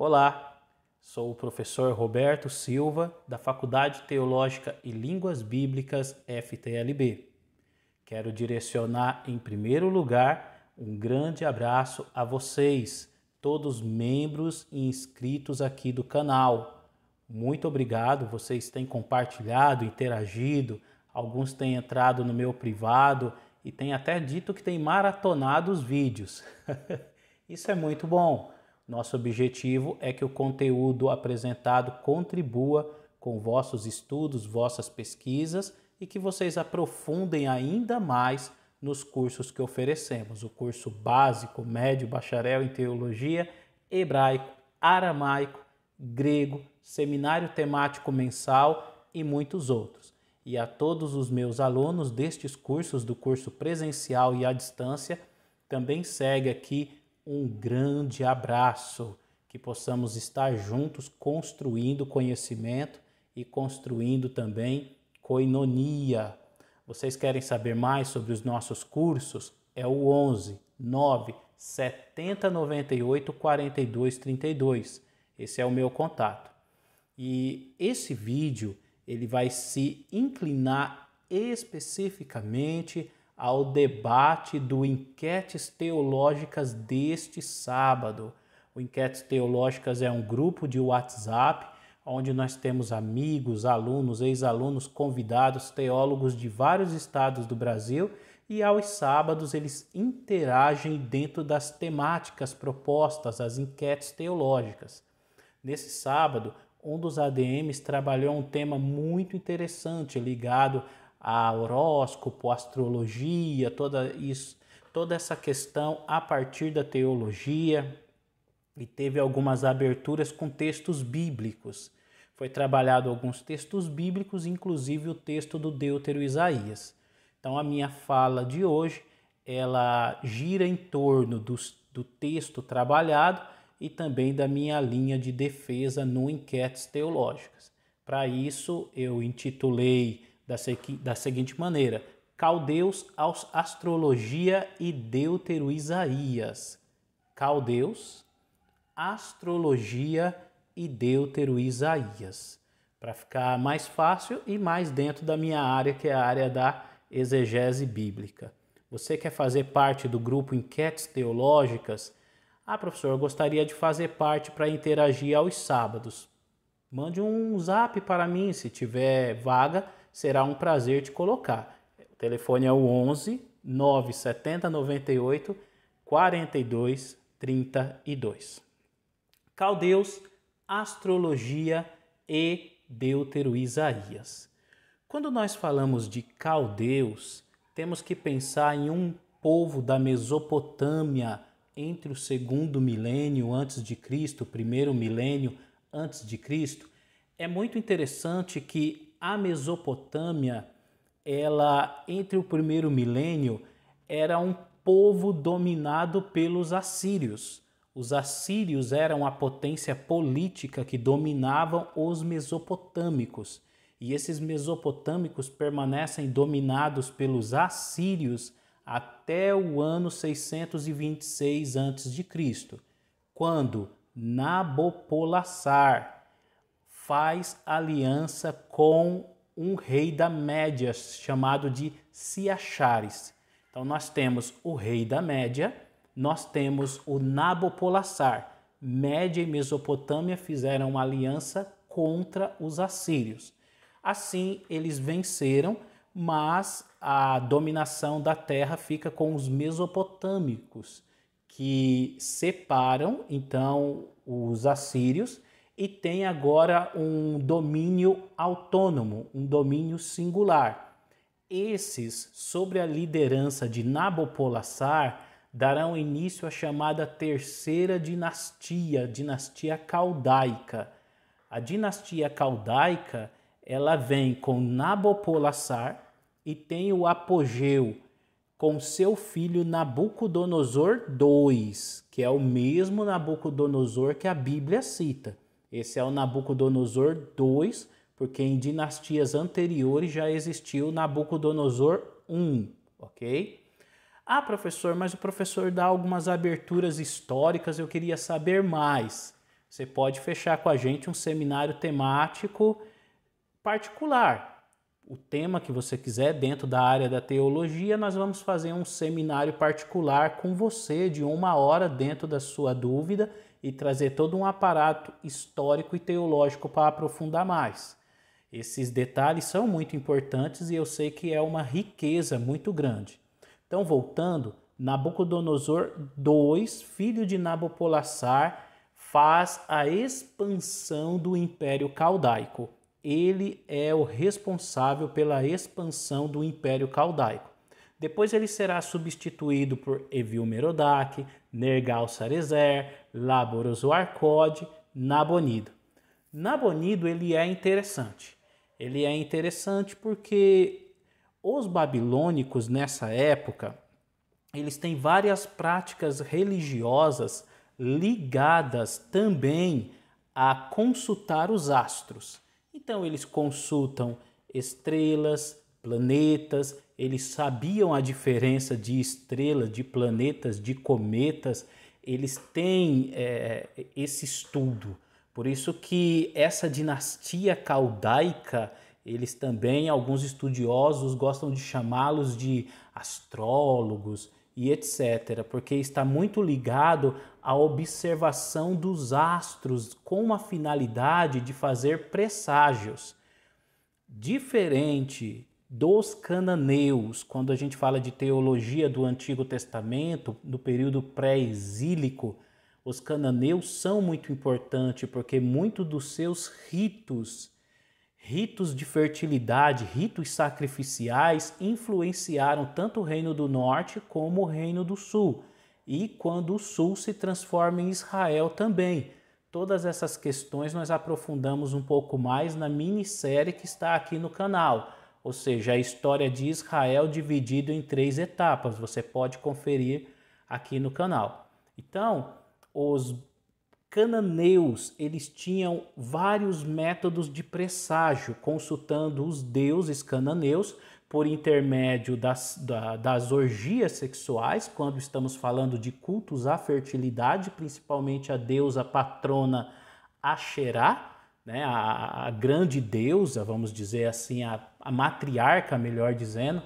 Olá, sou o professor Roberto Silva, da Faculdade Teológica e Línguas Bíblicas FTLB. Quero direcionar, em primeiro lugar, um grande abraço a vocês, todos membros e inscritos aqui do canal. Muito obrigado, vocês têm compartilhado, interagido, alguns têm entrado no meu privado e têm até dito que têm maratonado os vídeos. Isso é muito bom nosso objetivo é que o conteúdo apresentado contribua com vossos estudos, vossas pesquisas e que vocês aprofundem ainda mais nos cursos que oferecemos: o curso básico, médio, bacharel em teologia, hebraico, aramaico, grego, seminário temático mensal e muitos outros. E a todos os meus alunos destes cursos, do curso presencial e à distância, também segue aqui um grande abraço, que possamos estar juntos construindo conhecimento e construindo também coinonia. Vocês querem saber mais sobre os nossos cursos? É o 11 9 70 98 42 32. Esse é o meu contato. E esse vídeo ele vai se inclinar especificamente ao debate do Enquetes Teológicas deste sábado. O Enquetes Teológicas é um grupo de WhatsApp onde nós temos amigos, alunos, ex-alunos, convidados, teólogos de vários estados do Brasil e aos sábados eles interagem dentro das temáticas propostas, as enquetes teológicas. Nesse sábado, um dos ADMs trabalhou um tema muito interessante ligado a horóscopo, a astrologia, toda isso, toda essa questão a partir da teologia e teve algumas aberturas com textos bíblicos. Foi trabalhado alguns textos bíblicos, inclusive o texto do Deutero Isaías. Então a minha fala de hoje, ela gira em torno dos, do texto trabalhado e também da minha linha de defesa no enquetes teológicas. Para isso eu intitulei da, da seguinte maneira: Caldeus, Astrologia e Deutero Isaías. Caldeus, Astrologia e Deutero Isaías. Para ficar mais fácil e mais dentro da minha área, que é a área da exegese bíblica. Você quer fazer parte do grupo Enquetes Teológicas? Ah, professor, eu gostaria de fazer parte para interagir aos sábados. Mande um zap para mim se tiver vaga será um prazer te colocar. O telefone é o 11 970 98 42 32. Caldeus, astrologia e Deutero Isaías. Quando nós falamos de caldeus, temos que pensar em um povo da Mesopotâmia entre o segundo milênio antes de Cristo, primeiro milênio antes de Cristo. É muito interessante que a Mesopotâmia, ela entre o primeiro milênio era um povo dominado pelos assírios. Os assírios eram a potência política que dominavam os mesopotâmicos. E esses mesopotâmicos permanecem dominados pelos assírios até o ano 626 a.C., quando Nabopolassar, faz aliança com um rei da Média chamado de Siachares. Então nós temos o rei da Média, nós temos o Nabopolassar. Média e Mesopotâmia fizeram uma aliança contra os assírios. Assim eles venceram, mas a dominação da terra fica com os mesopotâmicos, que separam então os assírios e tem agora um domínio autônomo, um domínio singular. Esses, sobre a liderança de Nabopolassar, darão início à chamada terceira dinastia, dinastia caldaica. A dinastia caldaica, ela vem com Nabopolassar e tem o apogeu com seu filho Nabucodonosor II, que é o mesmo Nabucodonosor que a Bíblia cita. Esse é o Nabucodonosor II, porque em dinastias anteriores já existiu Nabucodonosor I, ok? Ah, professor, mas o professor dá algumas aberturas históricas, eu queria saber mais. Você pode fechar com a gente um seminário temático particular. O tema que você quiser dentro da área da teologia, nós vamos fazer um seminário particular com você de uma hora dentro da sua dúvida e trazer todo um aparato histórico e teológico para aprofundar mais. Esses detalhes são muito importantes e eu sei que é uma riqueza muito grande. Então, voltando, Nabucodonosor II, filho de Nabopolassar, faz a expansão do Império Caldaico. Ele é o responsável pela expansão do Império Caldaico. Depois ele será substituído por Evil Merodach, Nergal Sarezer, Arcode, Nabonido. Nabonido ele é interessante. Ele é interessante porque os babilônicos nessa época, eles têm várias práticas religiosas ligadas também a consultar os astros. Então eles consultam estrelas, planetas, eles sabiam a diferença de estrelas, de planetas, de cometas, eles têm é, esse estudo. Por isso que essa dinastia caldaica, eles também, alguns estudiosos gostam de chamá-los de astrólogos e etc., porque está muito ligado à observação dos astros com a finalidade de fazer presságios. Diferente dos cananeus. Quando a gente fala de teologia do Antigo Testamento, no período pré-exílico, os cananeus são muito importantes porque muito dos seus ritos, ritos de fertilidade, ritos sacrificiais influenciaram tanto o reino do norte como o reino do sul. E quando o sul se transforma em Israel também. Todas essas questões nós aprofundamos um pouco mais na minissérie que está aqui no canal ou seja, a história de Israel dividido em três etapas. Você pode conferir aqui no canal. Então, os cananeus, eles tinham vários métodos de presságio, consultando os deuses cananeus por intermédio das, da, das orgias sexuais, quando estamos falando de cultos à fertilidade, principalmente a deusa patrona Asherá, né, a, a grande deusa, vamos dizer assim, a a matriarca, melhor dizendo,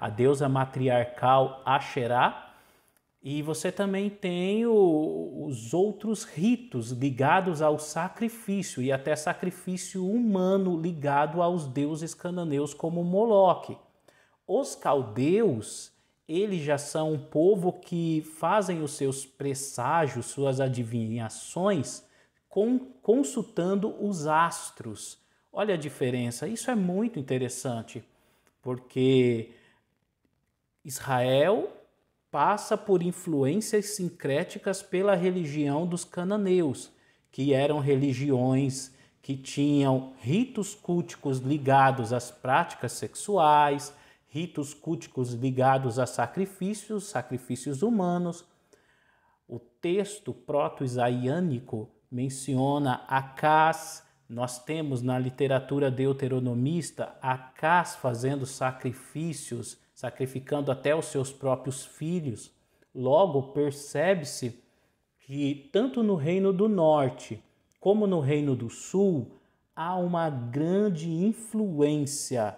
a deusa matriarcal Asherá. E você também tem o, os outros ritos ligados ao sacrifício e até sacrifício humano ligado aos deuses cananeus como Moloque. Os caldeus, eles já são um povo que fazem os seus presságios, suas adivinhações, com, consultando os astros. Olha a diferença. Isso é muito interessante, porque Israel passa por influências sincréticas pela religião dos cananeus, que eram religiões que tinham ritos culticos ligados às práticas sexuais, ritos culticos ligados a sacrifícios, sacrifícios humanos. O texto proto-isaiânico menciona Acás, nós temos na literatura deuteronomista Acás fazendo sacrifícios, sacrificando até os seus próprios filhos. Logo, percebe-se que tanto no Reino do Norte como no Reino do Sul há uma grande influência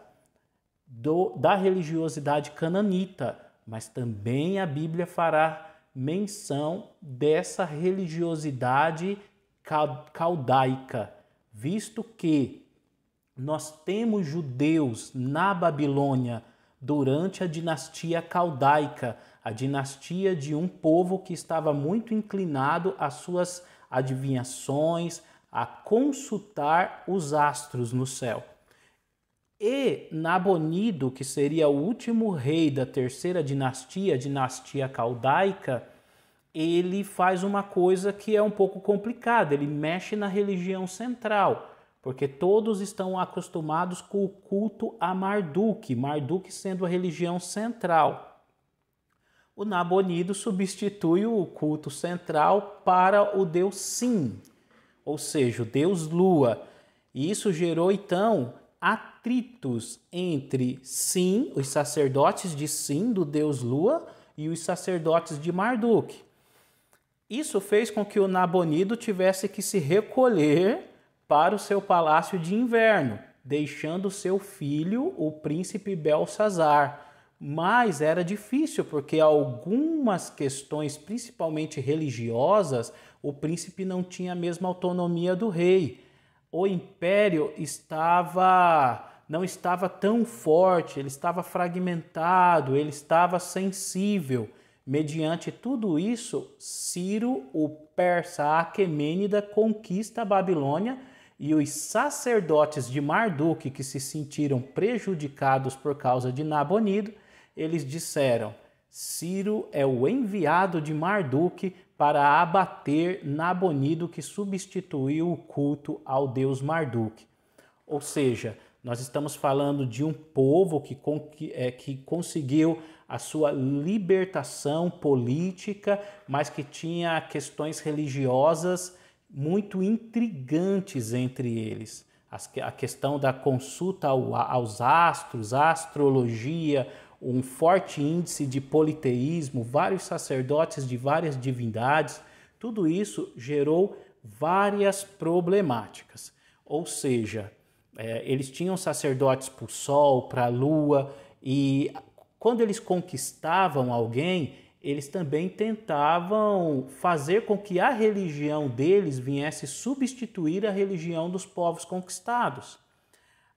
do, da religiosidade cananita, mas também a Bíblia fará menção dessa religiosidade caldaica visto que nós temos judeus na Babilônia durante a dinastia caldaica, a dinastia de um povo que estava muito inclinado às suas adivinhações, a consultar os astros no céu. E Nabonido, que seria o último rei da terceira dinastia, dinastia caldaica, ele faz uma coisa que é um pouco complicada, ele mexe na religião central, porque todos estão acostumados com o culto a Marduk, Marduk sendo a religião central. O Nabonido substitui o culto central para o deus Sim, ou seja, o deus Lua. E isso gerou então atritos entre Sim, os sacerdotes de Sim, do deus Lua, e os sacerdotes de Marduk. Isso fez com que o Nabonido tivesse que se recolher para o seu palácio de inverno, deixando seu filho, o príncipe Belsazar. Mas era difícil, porque algumas questões, principalmente religiosas, o príncipe não tinha a mesma autonomia do rei. O império estava não estava tão forte, ele estava fragmentado, ele estava sensível. Mediante tudo isso, Ciro, o persa Aquemênida, conquista a Babilônia e os sacerdotes de Marduk, que se sentiram prejudicados por causa de Nabonido, eles disseram: Ciro é o enviado de Marduk para abater Nabonido, que substituiu o culto ao deus Marduk. Ou seja, nós estamos falando de um povo que, que, é, que conseguiu a sua libertação política, mas que tinha questões religiosas muito intrigantes entre eles. A questão da consulta aos astros, a astrologia, um forte índice de politeísmo, vários sacerdotes de várias divindades, tudo isso gerou várias problemáticas. Ou seja, é, eles tinham sacerdotes para o sol, para a lua, e quando eles conquistavam alguém, eles também tentavam fazer com que a religião deles viesse substituir a religião dos povos conquistados.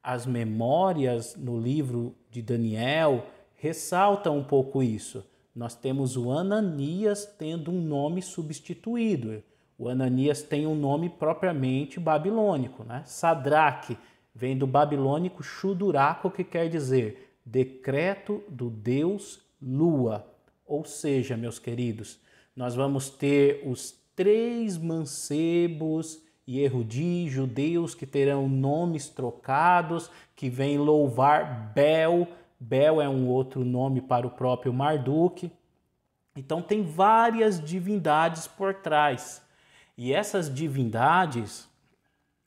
As memórias no livro de Daniel ressaltam um pouco isso. Nós temos o Ananias tendo um nome substituído. O Ananias tem um nome propriamente babilônico, né? Sadraque vem do babilônico Shuduraco, que quer dizer decreto do deus Lua. Ou seja, meus queridos, nós vamos ter os três mancebos e erudí judeus que terão nomes trocados, que vêm louvar Bel. Bel é um outro nome para o próprio Marduk. Então tem várias divindades por trás. E essas divindades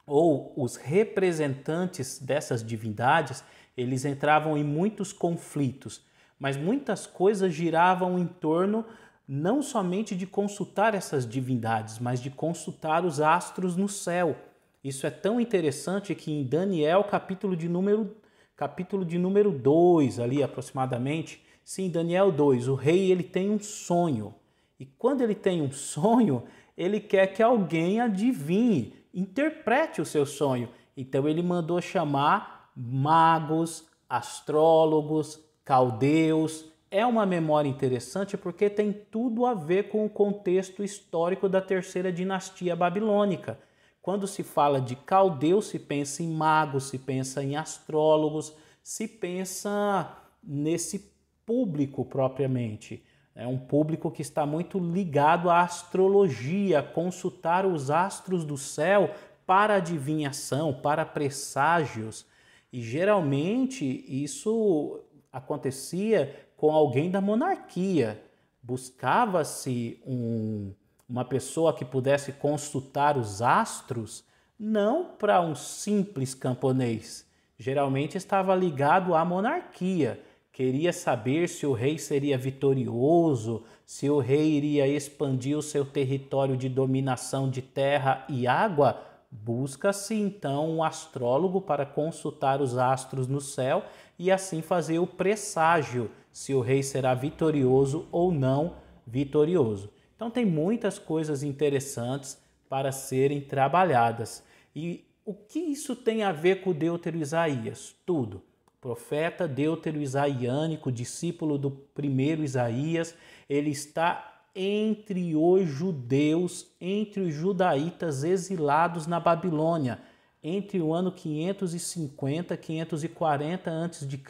ou os representantes dessas divindades, eles entravam em muitos conflitos, mas muitas coisas giravam em torno não somente de consultar essas divindades, mas de consultar os astros no céu. Isso é tão interessante que em Daniel, capítulo de número capítulo de número 2, ali aproximadamente, sim, Daniel 2, o rei ele tem um sonho. E quando ele tem um sonho, ele quer que alguém adivinhe interprete o seu sonho. Então ele mandou chamar magos, astrólogos, caldeus. É uma memória interessante porque tem tudo a ver com o contexto histórico da terceira dinastia babilônica. Quando se fala de caldeus, se pensa em magos, se pensa em astrólogos, se pensa nesse público propriamente. É um público que está muito ligado à astrologia, a consultar os astros do céu para adivinhação, para presságios. E geralmente isso acontecia com alguém da monarquia. Buscava-se um, uma pessoa que pudesse consultar os astros, não para um simples camponês. Geralmente estava ligado à monarquia queria saber se o rei seria vitorioso, se o rei iria expandir o seu território de dominação de terra e água, busca-se assim, então um astrólogo para consultar os astros no céu e assim fazer o presságio se o rei será vitorioso ou não vitorioso. Então tem muitas coisas interessantes para serem trabalhadas. E o que isso tem a ver com o Deutero Isaías? Tudo profeta Deutero Isaiânico, discípulo do primeiro Isaías, ele está entre os judeus, entre os judaítas exilados na Babilônia, entre o ano 550 e 540 a.C.,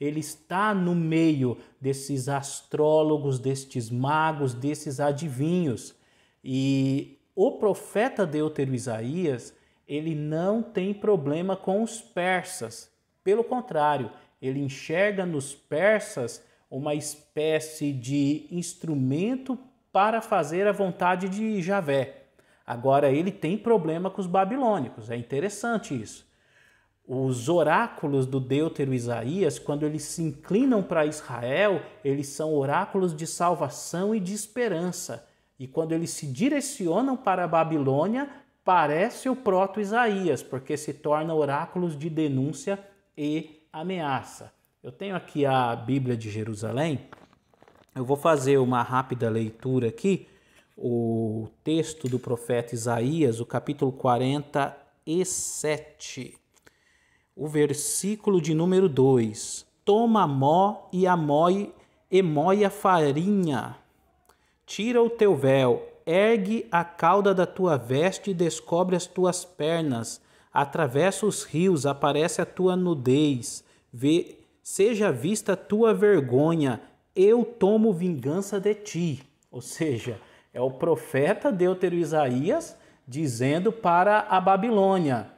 ele está no meio desses astrólogos, destes magos, desses adivinhos. E o profeta Deutero Isaías, ele não tem problema com os persas pelo contrário, ele enxerga nos persas uma espécie de instrumento para fazer a vontade de Javé. Agora ele tem problema com os babilônicos, é interessante isso. Os oráculos do Deutero Isaías, quando eles se inclinam para Israel, eles são oráculos de salvação e de esperança. E quando eles se direcionam para a Babilônia, parece o proto Isaías, porque se torna oráculos de denúncia e ameaça. Eu tenho aqui a Bíblia de Jerusalém. Eu vou fazer uma rápida leitura aqui. O texto do profeta Isaías, o capítulo 47, o versículo de número 2. Toma mó e amói, e mói a farinha. Tira o teu véu, ergue a cauda da tua veste e descobre as tuas pernas atravessa os rios, aparece a tua nudez, vê, seja vista a tua vergonha, eu tomo vingança de ti. Ou seja, é o profeta Deutero Isaías dizendo para a Babilônia: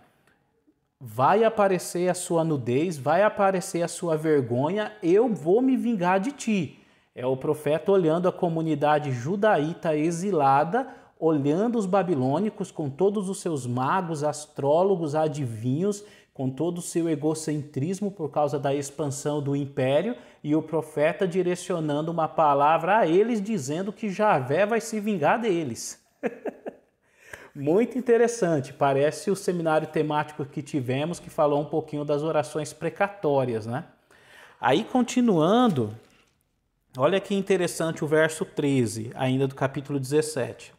vai aparecer a sua nudez, vai aparecer a sua vergonha, eu vou me vingar de ti. É o profeta olhando a comunidade judaíta exilada, olhando os babilônicos com todos os seus magos, astrólogos, adivinhos, com todo o seu egocentrismo por causa da expansão do império, e o profeta direcionando uma palavra a eles dizendo que Javé vai se vingar deles. Muito interessante, parece o seminário temático que tivemos que falou um pouquinho das orações precatórias, né? Aí continuando, olha que interessante o verso 13, ainda do capítulo 17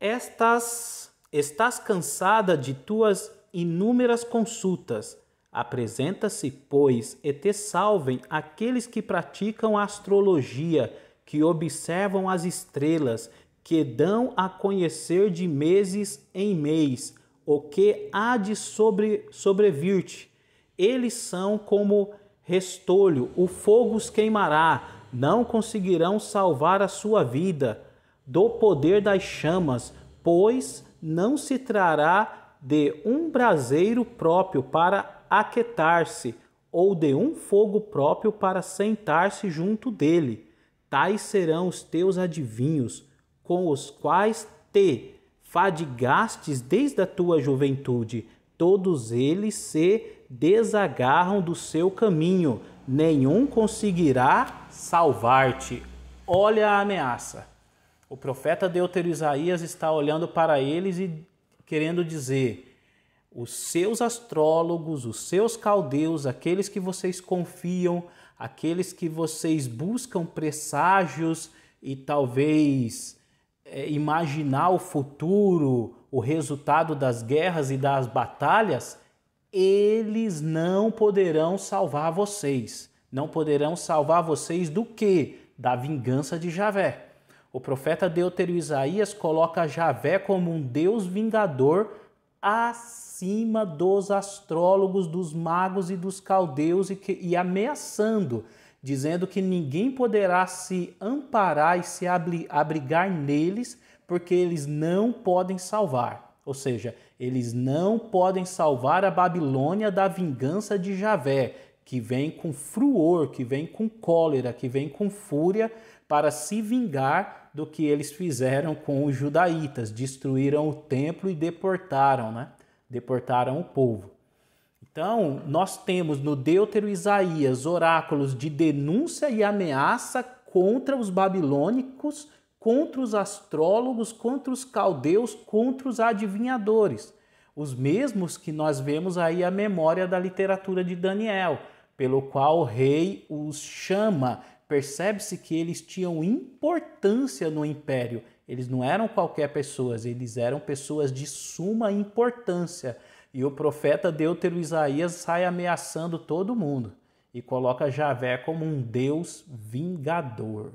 estás estás cansada de tuas inúmeras consultas. Apresenta-se, pois, e te salvem aqueles que praticam astrologia, que observam as estrelas, que dão a conhecer de meses em mês o que há de sobre, sobrevir-te. Eles são como restolho, o fogo os queimará, não conseguirão salvar a sua vida do poder das chamas, pois não se trará de um braseiro próprio para aquetar-se, ou de um fogo próprio para sentar-se junto dele. Tais serão os teus adivinhos, com os quais te fadigastes desde a tua juventude. Todos eles se desagarram do seu caminho, nenhum conseguirá salvar-te. Olha a ameaça. O profeta Deutero Isaías está olhando para eles e querendo dizer: os seus astrólogos, os seus caldeus, aqueles que vocês confiam, aqueles que vocês buscam presságios e talvez é, imaginar o futuro, o resultado das guerras e das batalhas, eles não poderão salvar vocês. Não poderão salvar vocês do que? Da vingança de Javé. O profeta Deutero Isaías coloca Javé como um Deus vingador acima dos astrólogos, dos magos e dos caldeus e, que, e ameaçando, dizendo que ninguém poderá se amparar e se abrigar neles, porque eles não podem salvar. Ou seja, eles não podem salvar a Babilônia da vingança de Javé, que vem com fruor, que vem com cólera, que vem com fúria para se vingar do que eles fizeram com os judaítas, destruíram o templo e deportaram, né? Deportaram o povo. Então, nós temos no Deutero Isaías oráculos de denúncia e ameaça contra os babilônicos, contra os astrólogos, contra os caldeus, contra os adivinhadores. Os mesmos que nós vemos aí a memória da literatura de Daniel pelo qual o rei os chama. Percebe-se que eles tinham importância no império. Eles não eram qualquer pessoas, eles eram pessoas de suma importância. E o profeta Deutero Isaías sai ameaçando todo mundo e coloca Javé como um Deus vingador.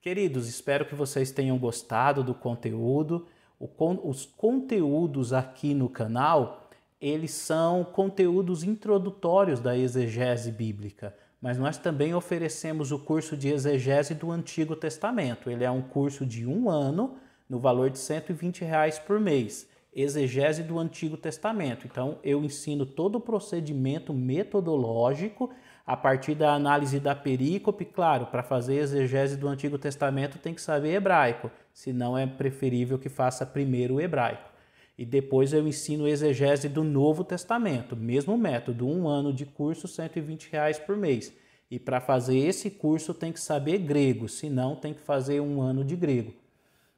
Queridos, espero que vocês tenham gostado do conteúdo. os conteúdos aqui no canal eles são conteúdos introdutórios da exegese bíblica, mas nós também oferecemos o curso de exegese do Antigo Testamento. Ele é um curso de um ano, no valor de 120 reais por mês. Exegese do Antigo Testamento. Então, eu ensino todo o procedimento metodológico a partir da análise da perícope. Claro, para fazer exegese do Antigo Testamento tem que saber hebraico, senão é preferível que faça primeiro o hebraico. E depois eu ensino exegese do Novo Testamento, mesmo método, um ano de curso, 120 reais por mês. E para fazer esse curso tem que saber grego, senão tem que fazer um ano de grego.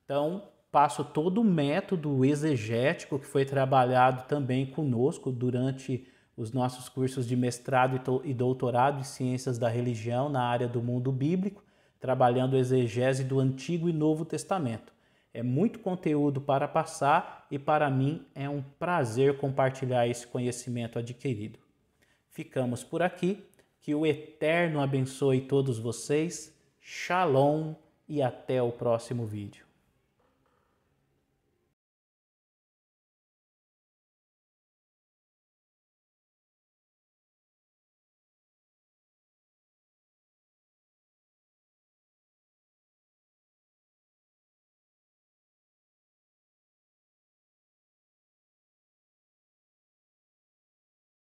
Então, passo todo o método exegético que foi trabalhado também conosco durante os nossos cursos de mestrado e doutorado em ciências da religião na área do mundo bíblico, trabalhando exegese do Antigo e Novo Testamento. É muito conteúdo para passar e para mim é um prazer compartilhar esse conhecimento adquirido. Ficamos por aqui. Que o Eterno abençoe todos vocês. Shalom e até o próximo vídeo.